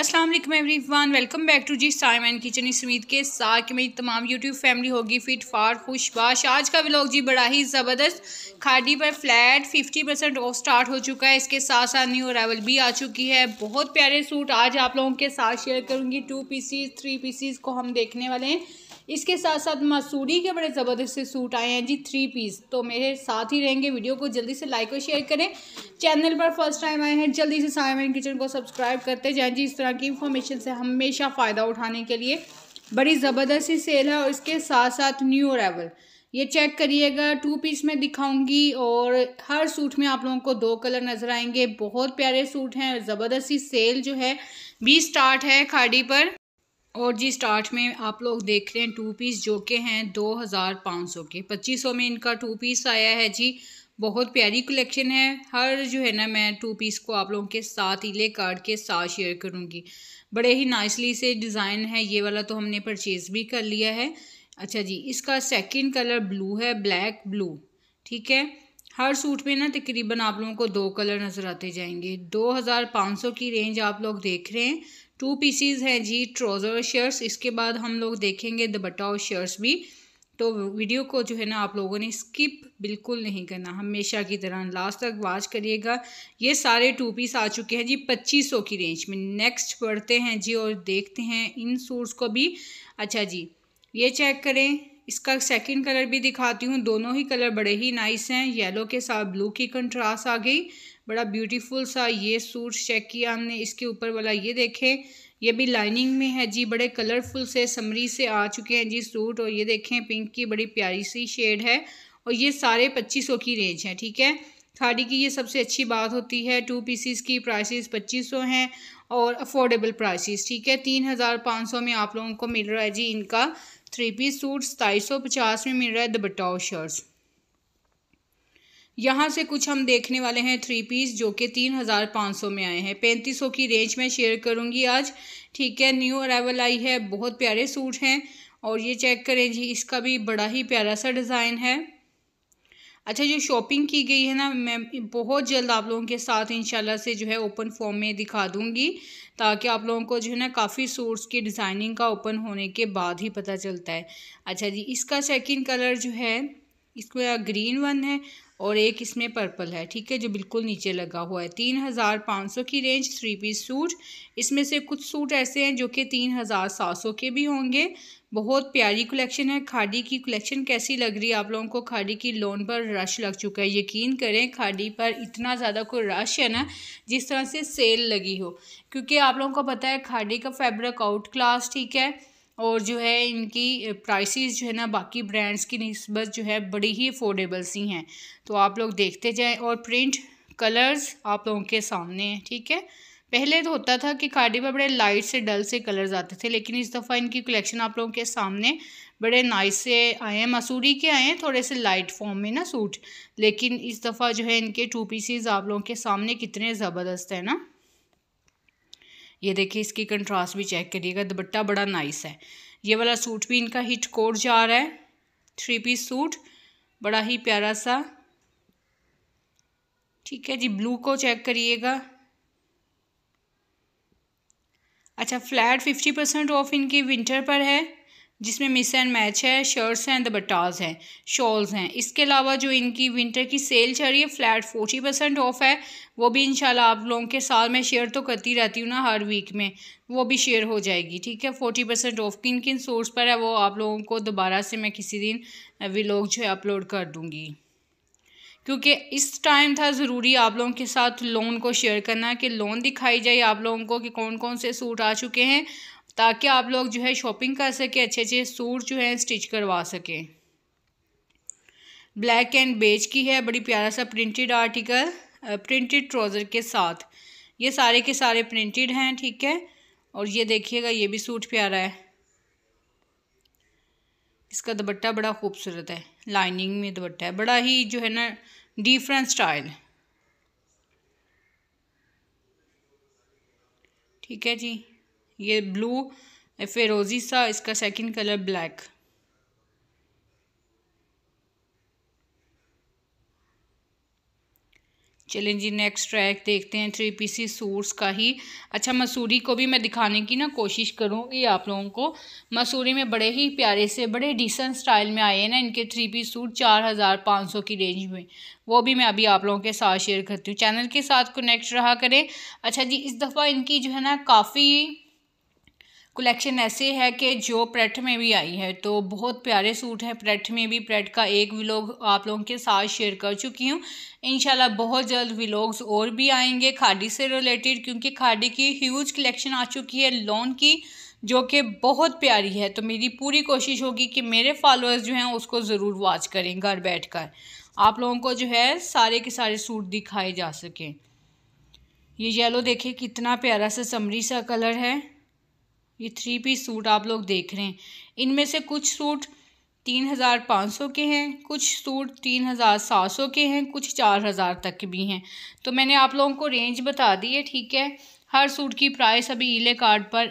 अस्सलाम वालेकुम everyone welcome back to G Saim and kitchen इस उम्मीद के साथ मेरी तमाम यूट्यूब फैमिली होगी फिट फार खुशबाश आज का व्लॉग जी बड़ा ही ज़बरदस्त खाड़ी पर फ्लैट 50 परसेंट ऑफ स्टार्ट हो चुका है इसके साथ साथ न्यू अरावल भी आ चुकी है बहुत प्यारे सूट आज आप लोगों के साथ शेयर करूँगी टू पीसीज थ्री पीसीज को हम देखने वाले हैं इसके साथ साथ मसूरी के बड़े ज़बरदस्त से सूट आए हैं जी थ्री पीस तो मेरे साथ ही रहेंगे वीडियो को जल्दी से लाइक और शेयर करें चैनल पर फर्स्ट टाइम आए हैं जल्दी से साइमन किचन को सब्सक्राइब करते जाएँ जी इस तरह की इन्फॉर्मेशन से हमेशा फ़ायदा उठाने के लिए बड़ी ज़बरदस्त ही सेल है और इसके साथ साथ न्यू अरावल ये चेक करिएगा टू पीस में दिखाऊंगी और हर सूट में आप लोगों को दो कलर नज़र आएंगे बहुत प्यारे सूट हैं ज़बरदस्ती सेल जो है भी स्टार्ट है खाड़ी पर और जी स्टार्ट में आप लोग देख रहे हैं टू पीस जो के हैं दो हज़ार पाँच सौ के पच्चीस सौ में इनका टू पीस आया है जी बहुत प्यारी कलेक्शन है हर जो है ना मैं टू पीस को आप लोगों के साथ ले कार्ड के साथ शेयर करूँगी बड़े ही नाइसली से डिज़ाइन है ये वाला तो हमने परचेज़ भी कर लिया है अच्छा जी इसका सेकेंड कलर ब्लू है ब्लैक ब्लू ठीक है हर सूट में ना तकरीबन आप लोगों को दो कलर नज़र आते जाएंगे दो हज़ार पाँच सौ की रेंज आप लोग देख रहे हैं टू पीसीज हैं जी ट्रोज़र शर्ट्स इसके बाद हम लोग देखेंगे द और शर्ट्स भी तो वीडियो को जो है ना आप लोगों ने स्किप बिल्कुल नहीं करना हमेशा की तरह लास्ट तक वॉच करिएगा ये सारे टू पीस आ चुके हैं जी पच्चीस सौ की रेंज में नेक्स्ट पढ़ते हैं जी और देखते हैं इन सूट्स को भी अच्छा जी ये चेक करें इसका सेकंड कलर भी दिखाती हूँ दोनों ही कलर बड़े ही नाइस हैं येलो के साथ ब्लू की कंट्रास्ट आ गई बड़ा ब्यूटीफुल सा ये सूट चेक किया हमने इसके ऊपर वाला ये देखें ये भी लाइनिंग में है जी बड़े कलरफुल से समरी से आ चुके हैं जी सूट और ये देखें पिंक की बड़ी प्यारी सी शेड है और ये सारे पच्चीस सौ की रेंज है ठीक है खाड़ी की ये सबसे अच्छी बात होती है टू पीसीस की प्राइसेस पच्चीस सौ हैं और अफोर्डेबल प्राइसेस ठीक है तीन हज़ार पाँच सौ में आप लोगों को मिल रहा है जी इनका थ्री पीस सूट सताईस सौ पचास में मिल रहा है दुबट्टा शर्ट्स यहाँ से कुछ हम देखने वाले हैं थ्री पीस जो कि तीन हज़ार पाँच सौ में आए हैं पैंतीस सौ की रेंज में शेयर करूँगी आज ठीक है न्यू अरावल आई है बहुत प्यारे सूट हैं और ये चेक करें जी इसका भी बड़ा ही प्यारा सा डिज़ाइन है अच्छा जो शॉपिंग की गई है ना मैं बहुत जल्द आप लोगों के साथ इंशाल्लाह से जो है ओपन फॉर्म में दिखा दूंगी ताकि आप लोगों को जो है ना काफ़ी सूट्स की डिज़ाइनिंग का ओपन होने के बाद ही पता चलता है अच्छा जी इसका सेकंड कलर जो है इसको ग्रीन वन है और एक इसमें पर्पल है ठीक है जो बिल्कुल नीचे लगा हुआ है तीन हज़ार पाँच सौ की रेंज थ्री पीस सूट इसमें से कुछ सूट ऐसे हैं जो कि तीन हज़ार सात सौ के भी होंगे बहुत प्यारी कलेक्शन है खादी की कलेक्शन कैसी लग रही है आप लोगों को खादी की लोन पर रश लग चुका है यकीन करें खादी पर इतना ज़्यादा कोई रश है ना जिस तरह से सेल लगी हो क्योंकि आप लोगों को पता है खादी का फैब्रिक आउट क्लास ठीक है और जो है इनकी प्राइसेस जो है ना बाकी ब्रांड्स की नस्बत जो है बड़ी ही अफोर्डेबल सी हैं तो आप लोग देखते जाएँ और प्रिंट कलर्स आप लोगों के सामने हैं ठीक है पहले तो होता था कि खाड़ी पर बड़े लाइट से डल से कलर्स आते थे लेकिन इस दफ़ा इनकी कलेक्शन आप लोगों के सामने बड़े नाइस से आए हैं मसूरी के आए हैं थोड़े से लाइट फॉर्म में ना सूट लेकिन इस दफ़ा जो है इनके टू पीसीज आप लोगों के सामने कितने ज़बरदस्त हैं ना ये देखिए इसकी कंट्रास्ट भी चेक करिएगा दुपट्टा बड़ा नाइस है ये वाला सूट भी इनका हिट कोड जा रहा है थ्री पीस सूट बड़ा ही प्यारा सा ठीक है जी ब्लू को चेक करिएगा अच्छा फ्लैट फिफ्टी परसेंट ऑफ इनकी विंटर पर है जिसमें मिस एंड मैच है शर्ट्स हैं दुबट्टाज हैं शॉल्स हैं इसके अलावा जो इनकी विंटर की सेल चल रही है फ्लैट फोर्टी परसेंट ऑफ है वो भी इंशाल्लाह आप लोगों के साथ मैं शेयर तो करती रहती हूँ ना हर वीक में वो भी शेयर हो जाएगी ठीक है फोर्टी परसेंट ऑफ किन किन सोर्स पर है वो आप लोगों को दोबारा से मैं किसी दिन विलोक जो है अपलोड कर दूँगी क्योंकि इस टाइम था ज़रूरी आप लोगों के साथ लोन को शेयर करना कि लोन दिखाई जाए आप लोगों को कि कौन कौन से सूट आ चुके हैं ताकि आप लोग जो है शॉपिंग कर सकें अच्छे अच्छे सूट जो है स्टिच करवा सकें ब्लैक एंड बेज की है बड़ी प्यारा सा प्रिंटेड आर्टिकल प्रिंटेड ट्राउज़र के साथ ये सारे के सारे प्रिंटेड हैं ठीक है और ये देखिएगा ये भी सूट प्यारा है इसका दुपट्टा बड़ा खूबसूरत है लाइनिंग में दुपट्टा है बड़ा ही जो है ना डिफरेंट स्टाइल ठीक है जी ये ब्लू फेरोजी सा इसका सेकंड कलर ब्लैक चलें जी नेक्स्ट ट्रैक देखते हैं थ्री पीसी सूट्स का ही अच्छा मसूरी को भी मैं दिखाने की ना कोशिश करूँगी आप लोगों को मसूरी में बड़े ही प्यारे से बड़े डिसेंट स्टाइल में आए हैं ना इनके थ्री पीस सूट चार हज़ार पाँच सौ की रेंज में वो भी मैं अभी आप लोगों के साथ शेयर करती हूँ चैनल के साथ कनेक्ट रहा करें अच्छा जी इस दफ़ा इनकी जो है ना काफ़ी कलेक्शन ऐसे है कि जो प्रेट में भी आई है तो बहुत प्यारे सूट हैं प्रेट में भी प्रेट का एक व्लॉग आप लोगों के साथ शेयर कर चुकी हूँ इनशाला बहुत जल्द व्लॉग्स और भी आएंगे खाड़ी से रिलेटेड क्योंकि खाडी की ह्यूज कलेक्शन आ चुकी है लॉन की जो कि बहुत प्यारी है तो मेरी पूरी कोशिश होगी कि मेरे फॉलोअर्स जो हैं उसको ज़रूर वॉच करें घर बैठ कर आप लोगों को जो है सारे के सारे सूट दिखाए जा सकें ये येलो देखें कितना प्यारा सा समरी सा कलर है ये थ्री पीस सूट आप लोग देख रहे हैं इनमें से कुछ सूट तीन हज़ार पाँच सौ के हैं कुछ सूट तीन हज़ार सात सौ के हैं कुछ चार हज़ार तक के भी हैं तो मैंने आप लोगों को रेंज बता दी है ठीक है हर सूट की प्राइस अभी ईले कार्ड पर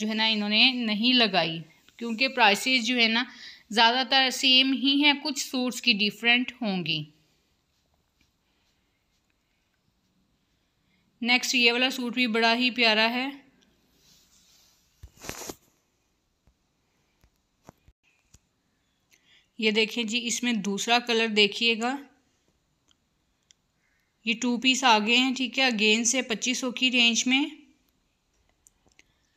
जो है ना इन्होंने नहीं लगाई क्योंकि प्राइसेस जो है ना ज़्यादातर सेम ही हैं कुछ सूट्स की डिफरेंट होंगी नेक्स्ट ये वाला सूट भी बड़ा ही प्यारा है ये देखें जी इसमें दूसरा कलर देखिएगा ये टू पीस आ गए हैं ठीक है अगेन से पच्चीस सौ की रेंज में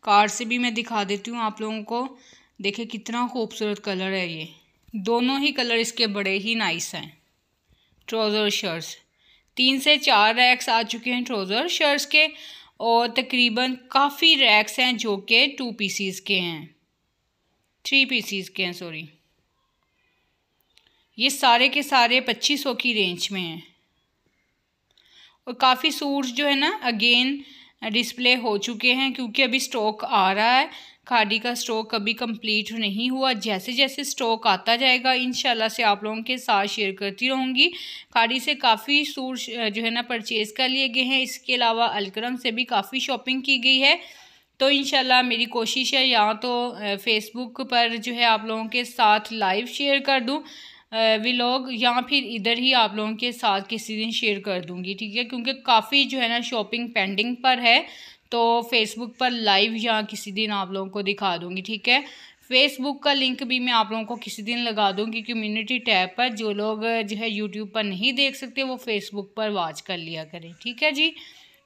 कार से भी मैं दिखा देती हूँ आप लोगों को देखे कितना खूबसूरत कलर है ये दोनों ही कलर इसके बड़े ही नाइस हैं ट्रोज़र शर्ट्स तीन से चार रैक्स आ चुके हैं ट्रोज़र शर्ट्स के और तकरीबन काफ़ी रैक्स हैं जो कि टू पीसीस के हैं थ्री पीसीस के हैं सॉरी ये सारे के सारे पच्चीस सौ की रेंज में हैं और काफ़ी सूट्स जो है ना अगेन डिस्प्ले हो चुके हैं क्योंकि अभी स्टॉक आ रहा है खाड़ी का स्टॉक अभी कंप्लीट नहीं हुआ जैसे जैसे स्टॉक आता जाएगा इन से आप लोगों के साथ शेयर करती रहूँगी खाड़ी से काफ़ी सूट जो है ना परचेज़ कर लिए गए हैं इसके अलावा अलक्रम से भी काफ़ी शॉपिंग की गई है तो इन मेरी कोशिश है या तो फेसबुक पर जो है आप लोगों के साथ लाइव शेयर कर दूँ व्लॉग या फिर इधर ही आप लोगों के साथ किसी दिन शेयर कर दूँगी ठीक है क्योंकि काफ़ी जो है ना शॉपिंग पेंडिंग पर है तो फेसबुक पर लाइव या किसी दिन आप लोगों को दिखा दूँगी ठीक है फेसबुक का लिंक भी मैं आप लोगों को किसी दिन लगा दूँगी कम्युनिटी टैब पर जो लोग जो है यूट्यूब पर नहीं देख सकते वो फेसबुक पर वॉच कर लिया करें ठीक है जी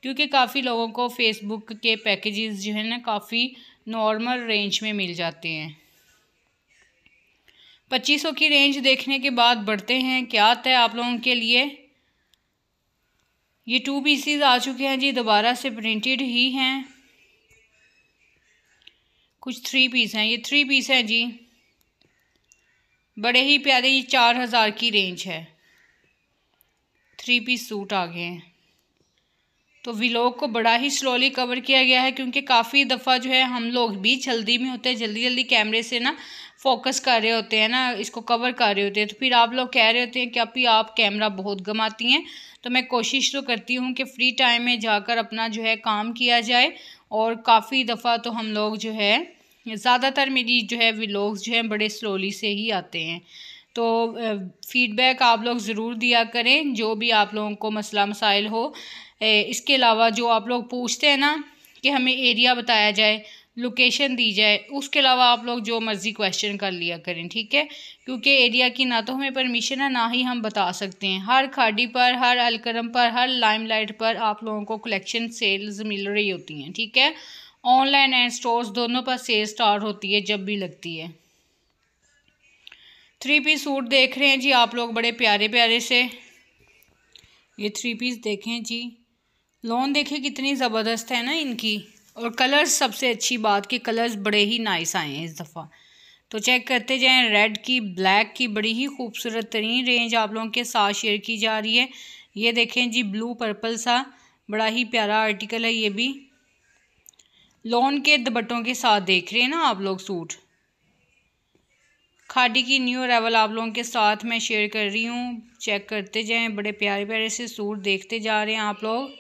क्योंकि काफ़ी लोगों को फेसबुक के पैकेजेस जो है ना काफ़ी नॉर्मल रेंज में मिल जाते हैं पच्चीसों की रेंज देखने के बाद बढ़ते हैं क्या आता है आप लोगों के लिए ये टू पीसीज आ चुके हैं जी दोबारा से प्रिंटेड ही हैं कुछ थ्री पीस हैं ये थ्री पीस हैं जी बड़े ही प्यारे ये चार हज़ार की रेंज है थ्री पीस सूट आ गए हैं तो विलोक को बड़ा ही स्लोली कवर किया गया है क्योंकि काफ़ी दफ़ा जो है हम लोग भी जल्दी में होते हैं जल्दी जल्दी कैमरे से ना फोकस कर रहे होते हैं ना इसको कवर कर रहे होते हैं तो फिर आप लोग कह रहे होते हैं कि अभी आप कैमरा बहुत गमाती हैं तो मैं कोशिश तो करती हूँ कि फ़्री टाइम में जाकर अपना जो है काम किया जाए और काफ़ी दफ़ा तो हम लोग जो है ज़्यादातर मेरी जो है व्लॉग्स जो हैं बड़े स्लोली से ही आते हैं तो फीडबैक आप लोग ज़रूर दिया करें जो भी आप लोगों को मसला मसाइल हो इसके अलावा जो आप लोग पूछते हैं ना कि हमें एरिया बताया जाए लोकेशन दी जाए उसके अलावा आप लोग जो मर्ज़ी क्वेश्चन कर लिया करें ठीक है क्योंकि एरिया की ना तो हमें परमिशन है ना ही हम बता सकते हैं हर खाड़ी पर हर अलकरम पर हर लाइमलाइट पर आप लोगों को कलेक्शन सेल्स मिल रही होती हैं ठीक है ऑनलाइन एंड स्टोर्स दोनों पर सेल स्टार्ट होती है जब भी लगती है थ्री पीस सूट देख रहे हैं जी आप लोग बड़े प्यारे प्यारे से ये थ्री पीस देखें जी लोन देखिए कितनी ज़बरदस्त है ना इनकी और कलर्स सबसे अच्छी बात कि कलर्स बड़े ही नाइस आए हैं इस दफ़ा तो चेक करते जाएं रेड की ब्लैक की बड़ी ही खूबसूरत तरीन रेंज आप लोगों के साथ शेयर की जा रही है ये देखें जी ब्लू पर्पल सा बड़ा ही प्यारा आर्टिकल है ये भी लोन के दबट्टों के साथ देख रहे हैं ना आप लोग सूट खाडी की न्यू अरावल आप लोगों के साथ मैं शेयर कर रही हूँ चेक करते जाएं बड़े प्यारे प्यारे से सूट देखते जा रहे हैं आप लोग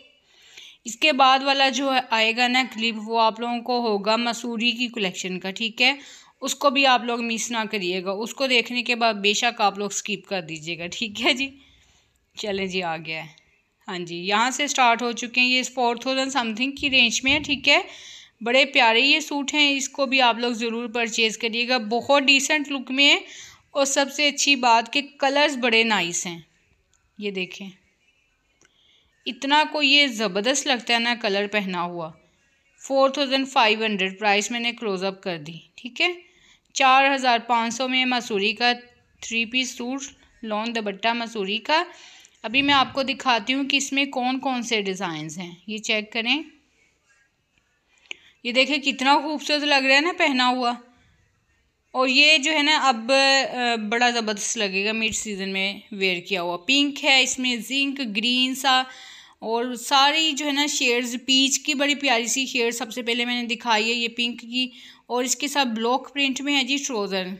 इसके बाद वाला जो है आएगा ना क्लिप वो आप लोगों को होगा मसूरी की कलेक्शन का ठीक है उसको भी आप लोग मिस ना करिएगा उसको देखने के बाद बेशक आप लोग स्किप कर दीजिएगा ठीक है जी चलें जी आ गया है हाँ जी यहाँ से स्टार्ट हो चुके हैं ये फोर थाउजेंड समथिंग की रेंज में है ठीक है बड़े प्यारे ये सूट हैं इसको भी आप लोग ज़रूर परचेज़ करिएगा बहुत डिसेंट लुक में है और सबसे अच्छी बात कि कलर्स बड़े नाइस हैं ये देखें इतना को ये ज़बरदस्त लगता है ना कलर पहना हुआ four thousand five hundred price मैंने क्लोज़अप कर दी ठीक है चार हज़ार पाँच सौ में मसूरी का three piece suit long dupatta Mussoorie का अभी मैं आपको दिखाती हूँ कि इसमें कौन कौन से डिज़ाइंस हैं ये चेक करें ये देखें कितना खूबसूरत लग रहा है ना पहना हुआ और ये जो है ना अब बड़ा ज़बरदस्त लगेगा मिड सीज़न में वेयर किया हुआ पिंक है इसमें जिंक ग्रीन सा और सारी जो है ना शेड्स पीच की बड़ी प्यारी सी शेड सबसे पहले मैंने दिखाई है ये पिंक की और इसके साथ ब्लॉक प्रिंट में है जी ट्रोज़र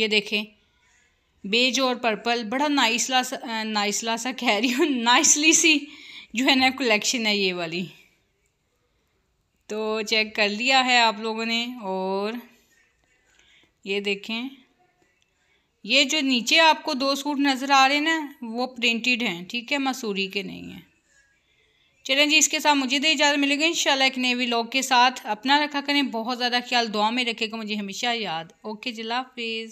ये देखें बेज और पर्पल बड़ा नाइसला सा नाइसला सा कह रही हूँ नाइसली सी जो है ना कलेक्शन है ये वाली तो चेक कर लिया है आप लोगों ने और ये देखें ये जो नीचे आपको दो सूट नज़र आ रहे हैं ना वो प्रिंटेड हैं ठीक है मसूरी के नहीं हैं चलें जी इसके साथ मुझे दे तो इजाज़त मिलेगी इन शाला एक नए व्लॉग के साथ अपना रखा करें बहुत ज़्यादा ख्याल दुआ में रखेगा मुझे हमेशा याद ओके जिला हाफिज़